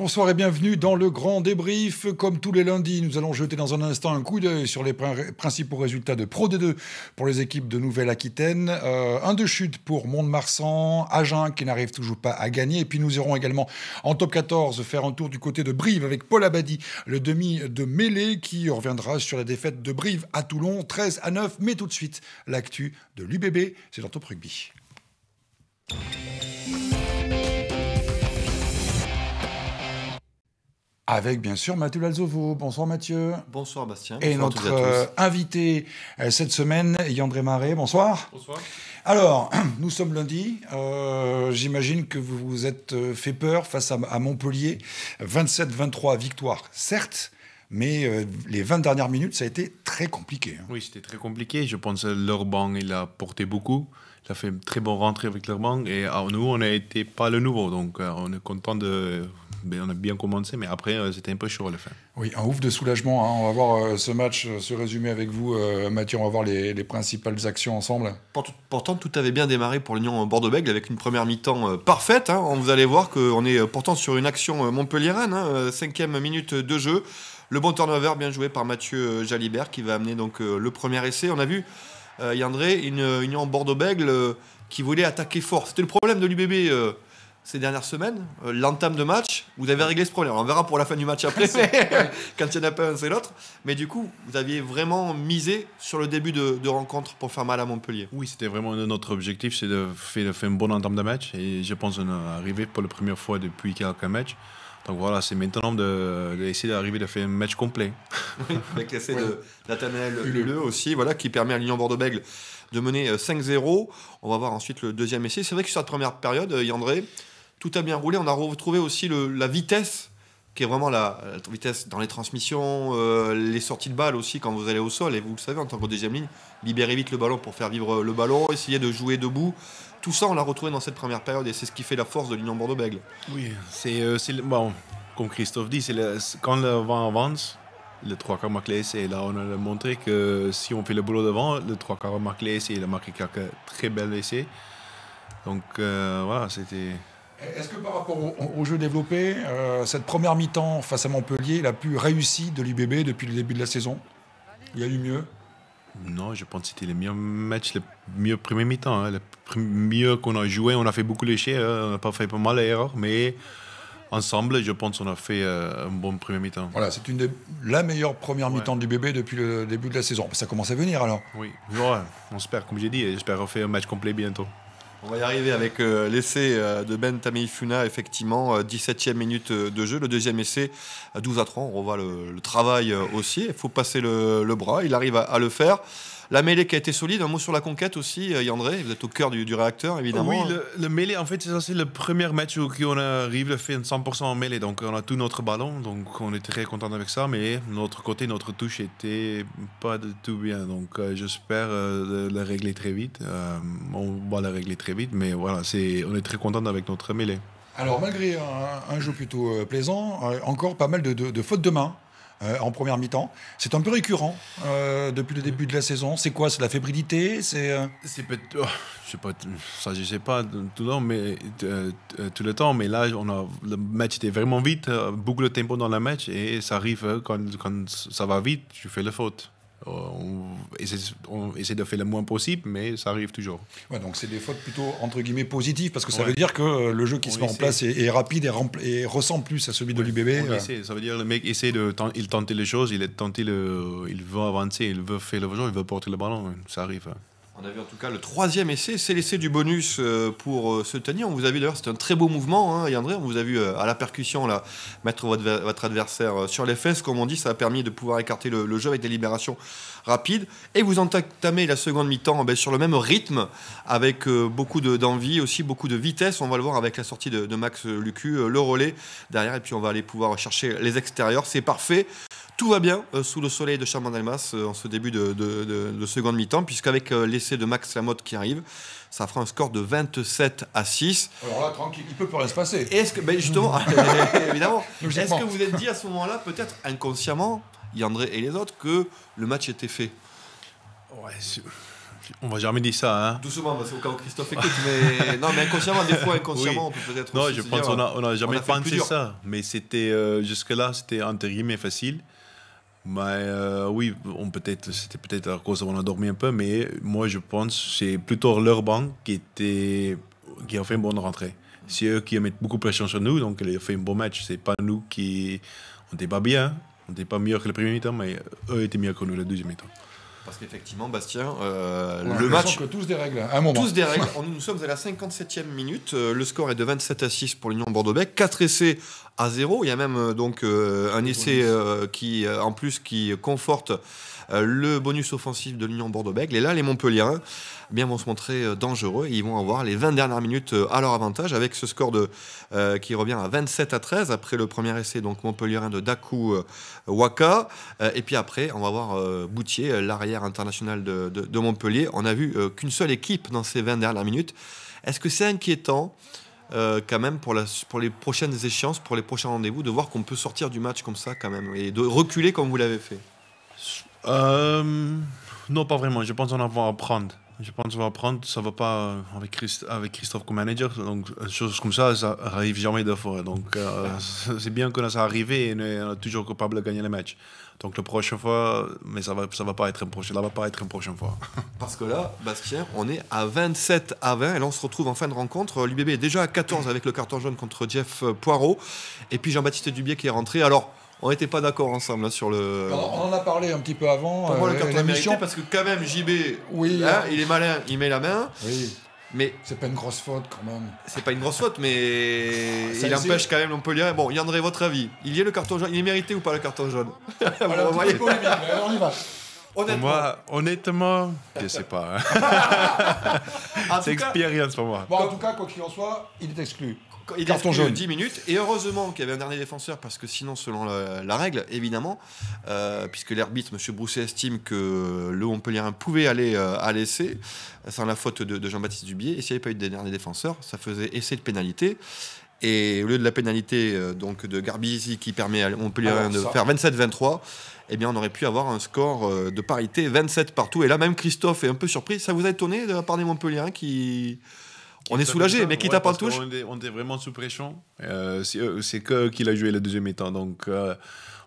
Bonsoir et bienvenue dans le grand débrief. Comme tous les lundis, nous allons jeter dans un instant un coup d'œil sur les principaux résultats de Pro D2 pour les équipes de Nouvelle-Aquitaine. Euh, un de chute pour Mont-de-Marsan, Agen qui n'arrive toujours pas à gagner. Et puis nous irons également en top 14 faire un tour du côté de Brive avec Paul Abadi, le demi de mêlée qui reviendra sur la défaite de Brive à Toulon 13 à 9. Mais tout de suite, l'actu de l'UBB, c'est dans Top Rugby. avec bien sûr Mathieu Lalzovo. Bonsoir Mathieu. Bonsoir Bastien. Et notre euh, invité euh, cette semaine, Yandré Marais. Bonsoir. Bonsoir. Alors, nous sommes lundi. Euh, j'imagine que vous vous êtes fait peur face à, Montpellier. 27-23 victoire, certes. Mais les 20 dernières minutes, ça a été très compliqué. Hein. Oui, c'était très compliqué. Je pense que leur il a porté beaucoup. Ça fait une très bonne rentrée avec Clermont. Et ah, nous, on n'a été pas le nouveau. Donc, euh, on est content de. Ben, on a bien commencé, mais après, euh, c'était un peu chaud à la fin. Oui, un ouf de soulagement. Hein. On va voir euh, ce match, ce résumé avec vous, Mathieu. On va voir les, les principales actions ensemble. Pourtant, tout avait bien démarré pour l'Union Bordeaux-Bègles avec une première mi-temps parfaite. Hein. Vous allez voir qu'on est pourtant sur une action montpelliéraine. Hein, cinquième minute de jeu. Le bon turnover bien joué par Mathieu Jalibert qui va amener donc le premier essai. On a vu euh, Yandré, une union Bordeaux-Bègle euh, qui voulait attaquer fort. C'était le problème de l'UBB euh, ces dernières semaines, euh, l'entame de match, vous avez réglé ce problème. On verra pour la fin du match après, quand il n'y en a pas un, c'est l'autre. Mais du coup, vous aviez vraiment misé sur le début de, rencontre pour faire mal à Montpellier. Oui, c'était vraiment notre objectif, c'est de faire, un bon entame de match. Et je pense qu'on arriver arrivé pour la première fois depuis quelques matchs donc voilà, c'est maintenant d'essayer d'arriver de, faire un match complet. avec l'essai de Nathanaël Huleux aussi, voilà, qui permet à l'Union Bordeaux-Bègle de mener 5-0. Euh, On va voir ensuite le deuxième essai. C'est vrai que sur la première période, euh, Yandré, tout a bien roulé. On a retrouvé aussi la vitesse, qui est vraiment la, vitesse dans les transmissions, euh, les sorties de balles aussi quand vous allez au sol. Et vous le savez, en tant que deuxième ligne, libérez vite le ballon pour faire vivre le ballon, essayer de jouer debout, tout ça, on l'a retrouvé dans cette première période et c'est ce qui fait la force de l'Union bordeaux bègles Oui, c'est. Euh, bon, comme Christophe dit, c'est quand le vent avance, le 3 quarts clé c'est là on a montré que si on fait le boulot devant, le 3 quarts marqué c'est il a marqué quelques très belle essai. Donc euh, voilà, c'était. Est-ce que par rapport au, jeu développé, euh, cette première mi-temps face à Montpellier, la plus réussie de l'UBB depuis le début de la saison Il y a eu mieux non, je pense que c'était le meilleur match, le meilleur premier mi-temps. Hein. Le mieux qu'on a joué, on a fait beaucoup lécher, hein. on n'a pas fait pas mal d'erreurs, mais ensemble, je pense qu'on a fait euh, un bon premier mi-temps. Voilà, c'est une la meilleure première mi-temps du bébé depuis le début de la saison. Ça commence à venir alors. Oui, ouais, on espère, comme j'ai dit, j'espère refaire un match complet bientôt. On va y arriver avec euh, l'essai euh, de Ben Tamifuna effectivement, 17e euh, minute de jeu, le deuxième essai, à 12 à 3, on revoit le, travail haussier, il faut passer le, bras, il arrive à le faire. La mêlée qui a été solide. Un mot sur la conquête aussi, euh, Yandré. Vous êtes au cœur du, réacteur, évidemment. Oui, le, mêlée, en fait, c'est le premier match où on arrive à faire 100% en mêlée. Donc, on a tout notre ballon. Donc, on est très content avec ça. Mais notre côté, notre touche était pas du tout bien. Donc, euh, j'espère euh, la régler très vite. on va la régler très vite. Mais voilà, c'est, on est très content avec notre mêlée. Alors, malgré un, jeu plutôt plaisant, encore pas mal de fautes de main. Euh, en première mi-temps. C'est un peu récurrent euh, depuis le début de la saison. C'est quoi C'est la fébrilité C'est euh, peut-être. Oh, je sais pas, ça je sais pas tout le, temps, mais, tout le temps, mais là, on a, le match était vraiment vite, beaucoup le tempo dans le match, et ça arrive quand, quand ça va vite, tu fais la faute. Euh, on essaie, de faire le moins possible, mais ça arrive toujours. Ouais, donc c'est des fautes plutôt entre guillemets positives, parce que ça veut dire que euh, le jeu qui se met en place est, rapide et, ressemble plus à celui de l'UBB. Euh. Ça veut dire le mec essaie de il tenter les choses, il est tenté le, il veut avancer, il veut faire le jeu, il veut porter le ballon, ça arrive. Hein. On a vu en tout cas le troisième essai, c'est l'essai du bonus euh, pour ce euh, tenir. On vous a vu d'ailleurs, c'était un très beau mouvement, hein, on vous a vu euh, à la percussion mettre votre, adversaire sur les fesses, comme on dit, ça a permis de pouvoir écarter le, jeu avec des libérations rapides. Et vous entamez la seconde mi-temps ben, sur le même rythme, avec beaucoup d'envie, aussi beaucoup de vitesse. On va le voir avec la sortie de, de Max Lucu, le relais derrière, et puis on va aller pouvoir chercher les extérieurs. C'est parfait tout va bien euh, sous le soleil de Charmant Dalmas euh, en ce début de, seconde mi-temps, puisqu'avec euh, l'essai de Max Lamotte qui arrive, ça fera un score de 27 à 6. Alors là, tranquille, il peut pas rien se passer. Est-ce que, ben justement, évidemment, est-ce que vous êtes dit à ce moment-là, peut-être inconsciemment, Yandré et les autres, que le match était fait Ouais, on va jamais dire ça. Hein. Doucement, parce qu'au cas où Christophe écoute, mais non, mais inconsciemment, des fois inconsciemment, on peut peut-être. Non, je pense qu'on n'a jamais pensé ça, mais c'était jusque-là, c'était entre guillemets facile mais euh, oui, peut c'était peut-être à cause qu'on a dormi un peu, mais moi je pense que c'est plutôt leur banque qui était qui a fait une bonne rentrée. C'est eux qui mettent beaucoup de pression sur nous, donc ils ont fait un bon match. C'est pas nous qui on n'était pas bien, on n'était pas mieux que le premier mi-temps, mais eux étaient meilleurs que nous le deuxième mi-temps. Parce qu'effectivement, Bastien, euh, le match. Que tous des règles, hein, à un moment. Tous des règles. nous, sommes à la 57e minute. Euh, le score est de 27 à 6 pour l'Union bordeaux bec 4 essais à zéro. Il y a même euh, donc euh, un essai euh, qui, en plus, qui conforte le bonus offensif de l'Union Bordeaux-Bègles. Et là, les Montpellieriens bien, vont se montrer dangereux ils vont avoir les 20 dernières minutes à leur avantage avec ce score de, qui revient à 27 à 13 après le premier essai donc montpellierin de Daku Waka. et puis après, on va voir Boutier, l'arrière international de, Montpellier. On a vu qu'une seule équipe dans ces 20 dernières minutes. Est-ce que c'est inquiétant euh, quand même pour, les prochaines échéances, pour les prochains rendez-vous, de voir qu'on peut sortir du match comme ça quand même et de reculer comme vous l'avez fait euh, Non, pas vraiment. Je pense en avoir à apprendre je pense qu'on va prendre, ça va pas euh, avec, Christophe comme manager, donc euh, chose comme ça, ça arrive jamais deux fois. Donc euh, c'est bien que ça arrive et on est toujours capable de gagner les matchs. Donc la prochaine fois, mais ça va, ça va pas être une prochaine, ça va pas être prochaine fois. Parce que là, Bastien, on est à 27 à 20 et là on se retrouve en fin de rencontre. L'UBB est déjà à 14 avec le carton jaune contre Jeff Poirot et puis Jean-Baptiste Dubier qui est rentré. Alors on n'était pas d'accord ensemble hein, sur le. on en a parlé un petit peu avant. Pour moi, le euh, carton mérité parce que quand même JB, oui, hein, il est malin, il met la main. Oui. Mais c'est pas une grosse faute quand même. C'est pas une grosse faute, mais ah, il empêche quand même lire. Bon, Yandré, votre avis Il y a le carton jaune, il est mérité ou pas le carton jaune voilà, on y va. Moi, honnêtement, je sais pas. Hein. c'est expérience pour moi. en tout cas, quoi qu'il en soit, il est exclu. Il est exclu 10 minutes. Et heureusement qu'il y avait un dernier défenseur, parce que sinon, selon la, règle, évidemment, euh, puisque l'arbitre, M. Brousset, estime que le Montpellier pouvait aller euh, à l'essai, sans la faute de, Jean-Baptiste Dubier, et s'il n'y avait pas eu de dernier défenseur, ça faisait essai de pénalité. Et au lieu de la pénalité euh, donc de garbizi qui permet à Montpellier 1 ah, de faire 27-23, eh bien, on aurait pu avoir un score euh, de parité 27 partout. Et là, même Christophe est un peu surpris. Ça vous a étonné de la part des Montpelliérains hein, qui. on est soulagé, mais qui t'a pas le touche on, est, était vraiment sous pression. Euh, euh, c'est que qu'il a joué le deuxième mi donc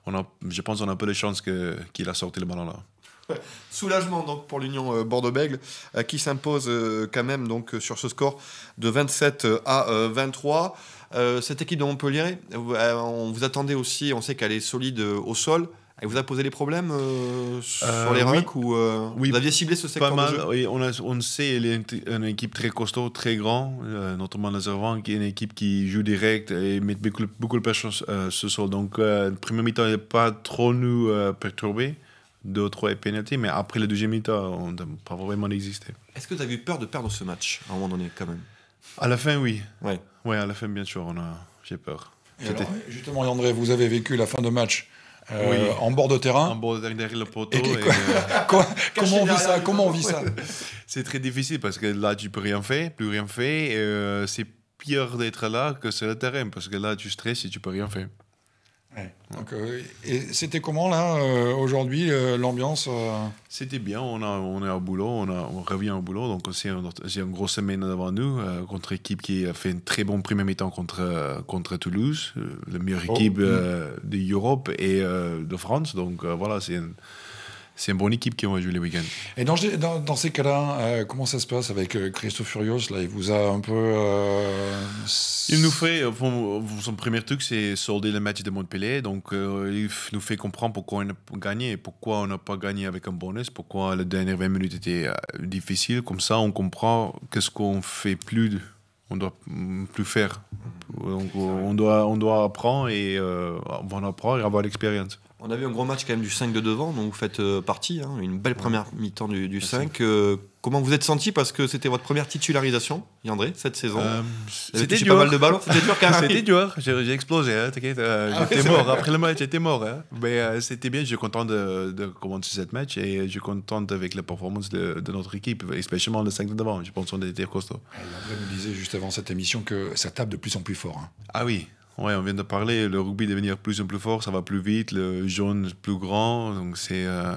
on je pense qu'on a un peu de chance qu'il a sorti le ballon là. Soulagement donc pour l'Union Bordeaux-Bègles qui s'impose quand même donc sur ce score de 27 à 23. cette équipe de Montpellier, on vous attendait aussi, on sait qu'elle est solide au sol. Et vous avez posé des problèmes euh, sur euh, les racks oui. ou euh, vous aviez ciblé ce secteur pas mal, on, a, sait est une équipe très costaud, très grand, notamment la avant, qui est une équipe qui joue direct et met beaucoup, de pression ce soir. Donc, première mi-temps n'est pas trop nous perturbé, deux trois pénalités, mais après la deuxième mi-temps, on n'a pas vraiment existé. Est-ce que vous avez eu peur de perdre ce match à un moment donné quand même À la fin, oui. Ouais. Ouais, à la fin, bien sûr, on a... j'ai peur. justement, André, vous avez vécu la fin de match euh, en bord de terrain. En bord derrière le poteau. Euh, comment on vit ça Comment on vit ça C'est très difficile parce que là, tu peux rien faire, plus rien faire. Euh, c'est pire d'être là que sur le terrain parce que là, tu stresses et tu peux rien faire. Donc, euh, et c'était comment là euh, aujourd'hui euh, l'ambiance C'était bien. On a, on est au boulot, on, on revient au boulot. Donc c'est j'ai une grosse semaine devant nous contre équipe qui a fait une très bon premier mi-temps contre contre Toulouse, la meilleure oh, équipe d'Europe et de France. Donc voilà, c'est une, c'est une bonne équipe qui va jouer les week-ends. Et dans, dans, ces cas-là, comment ça se passe avec Christophe Furios là, Il vous a un peu il nous fait, euh, euh, son premier truc, c'est solder le match de Montpellier. Donc, euh, il nous fait comprendre pourquoi on a gagné, pourquoi on n'a pas gagné avec un bonus, pourquoi les dernières 20 minutes étaient difficiles. Comme ça, on comprend qu'est-ce qu'on fait plus, on doit plus faire. on doit, on doit apprendre et on et avoir l'expérience. On a vu un gros match quand même du 5 de devant, donc vous faites euh, partie, hein, une belle première mi-temps du, 5. Euh, comment vous êtes senti Parce que c'était votre première titularisation, Yandré, cette saison. Euh, c'était dur. pas mal de ballons, c'était dur j'ai explosé, hein, t'inquiète. Ah, j'étais mort, après le match, j'étais mort. Hein. Mais c'était bien, je suis content de, commencer cette match et je suis content avec la performance de, notre équipe, spécialement le 5 de devant. Je pense qu'on était costaud. Yandré nous disait juste avant cette émission que ça tape de plus en plus fort. Ah oui, Ouais, on vient de parler, le rugby devenir plus en plus fort, ça va plus vite, le jaune plus grand, donc c'est euh,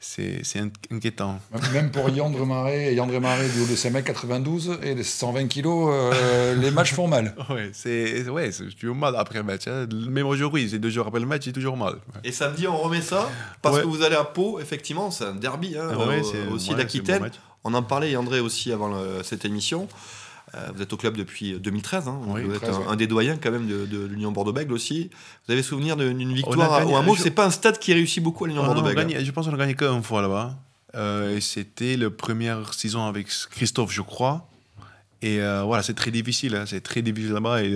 c'est inquiétant. Même pour Yandre Marais, Yandre Marais du haut de mecs 92 et de 120 kilos, euh, les matchs font mal. Ouais, c'est ouais, toujours mal après le match. Hein. Même aujourd'hui, c'est deux jours après le match, j'ai toujours mal. Et samedi, on remet ça parce que vous allez à Pau, effectivement, c'est un derby hein, euh, aussi d'Aquitaine. on en parlait, Yandre, aussi avant cette émission. Euh, vous êtes au club depuis 2013, euh, hein. vous êtes un, des doyens quand même de, l'Union Bordeaux-Bègles aussi. Vous avez souvenir d'une victoire au Hameau Ce C'est pas un stade qui réussit beaucoup à l'Union Bordeaux-Bègles. Je pense qu'on a gagné qu'une fois là-bas. Euh, c'était la première saison avec Christophe, je crois. Et voilà, c'est très difficile. Hein. c'est très difficile là-bas. Et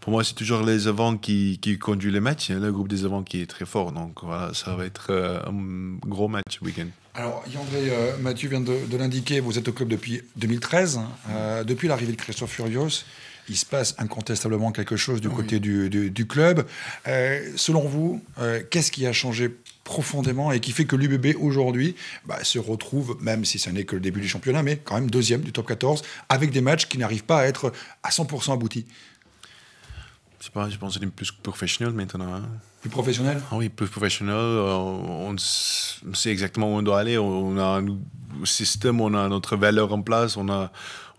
pour moi, c'est toujours les avants qui, conduisent les matchs. Hein. le groupe des avants qui est très fort. Donc voilà, ça va être un gros match week-end. Alors, Yandré, euh, Mathieu vient de, l'indiquer, vous êtes au club depuis 2013. Euh, depuis l'arrivée de Christophe Furios, il se passe incontestablement quelque chose du côté du, club. Euh, selon vous, qu'est-ce qui a changé profondément et qui fait que l'UBB aujourd'hui bah, se retrouve, même si ce n'est que le début du championnat, mais quand même deuxième du top 14, avec des matchs qui n'arrivent pas à être à 100% aboutis je sais pas, je pense que c'est plus professionnel maintenant. Hein. Plus professionnel ah Oui, plus professionnel. Euh, on, sait exactement où on doit aller. On a un système, on a notre valeur en place. On, a,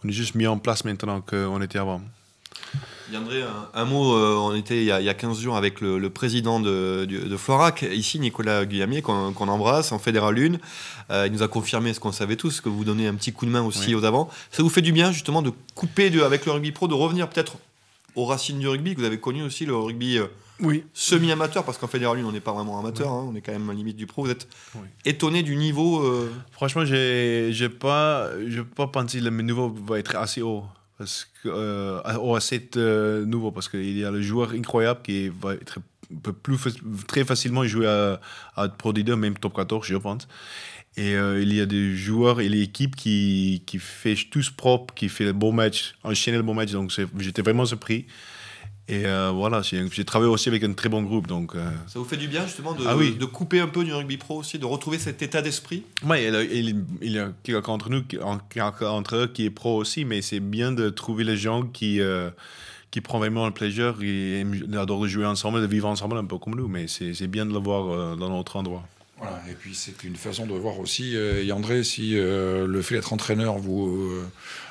on est juste mis en place maintenant qu'on était avant. Yandré, un, mot, euh, on était il y, a, il 15 jours avec le, président de, de, Florac, ici Nicolas Guillamier, qu'on embrasse en Fédéral Lune. Euh, il nous a confirmé ce qu'on savait tous, que vous donnez un petit coup de main aussi aux avants. Ça vous fait du bien justement de couper avec le rugby pro, de revenir peut-être aux racines du rugby, que vous avez connu aussi le rugby euh, oui. semi-amateur, parce qu'en Fédéral 1, on n'est pas vraiment amateur, hein, on est quand même à la limite du pro. Vous êtes étonné du niveau euh, Franchement, j'ai n'ai pas, pas pensé que le niveau va être assez haut. Parce que, euh, assez nouveau, parce qu'il y a le joueur incroyable qui va être peut plus très facilement jouer à, à Pro D2, même top 14, je pense. Et euh, il y a des joueurs et l'équipe qui, qui fait tous propre, qui fait le bon match, enchaîner le bon match. Donc j'étais vraiment surpris. Et euh, voilà, j'ai travaillé aussi avec un très bon groupe. Donc, euh, Ça vous fait du bien justement de, ah de, couper un peu du rugby pro aussi, de retrouver cet état d'esprit Oui, il, y a quelqu'un entre nous, entre eux qui est pro aussi, mais c'est bien de trouver les gens qui, qui prend vraiment le plaisir et adore jouer ensemble, de vivre ensemble un peu comme nous. Mais c'est bien de le voir euh, dans notre endroit. Voilà, et puis c'est une façon de voir aussi, Yandré, euh, si euh, le fait d'être entraîneur vous,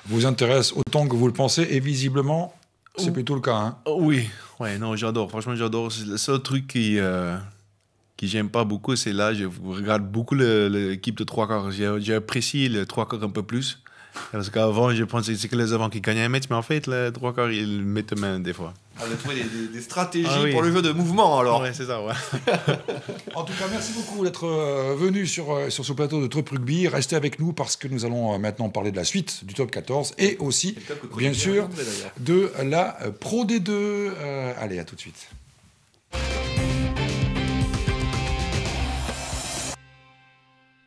vous intéresse autant que vous le pensez, et visiblement, c'est plutôt le cas. Hein. Oui, ouais, non, j'adore, franchement, j'adore. Le seul truc qui, qui j'aime pas beaucoup, c'est là, je regarde beaucoup l'équipe de trois quarts. J'apprécie les trois quarts un peu plus. Parce qu'avant, je pensais que les avant qui gagnaient un match, mais en fait, les trois quarts, ils mettent main des fois. Ah, On a trouvé des, des stratégies ah pour le jeu de mouvement, alors. c'est ça, ouais. en tout cas, merci beaucoup d'être euh, venu sur, euh, sur ce plateau de Trop Rugby. Restez avec nous parce que nous allons euh, maintenant parler de la suite du top 14 et aussi, bien sûr, de la Pro D2. allez, à tout de suite.